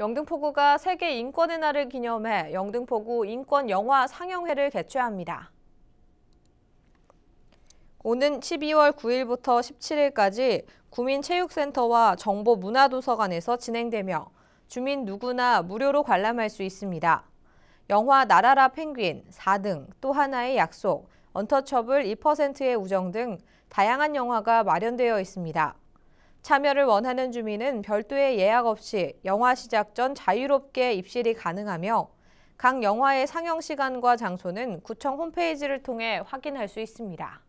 영등포구가 세계 인권의 날을 기념해 영등포구 인권 영화 상영회를 개최합니다. 오는 12월 9일부터 17일까지 구민체육센터와 정보문화도서관에서 진행되며 주민 누구나 무료로 관람할 수 있습니다. 영화 나라라 펭귄, 4등, 또 하나의 약속, 언터처블 2%의 우정 등 다양한 영화가 마련되어 있습니다. 참여를 원하는 주민은 별도의 예약 없이 영화 시작 전 자유롭게 입실이 가능하며 각 영화의 상영 시간과 장소는 구청 홈페이지를 통해 확인할 수 있습니다.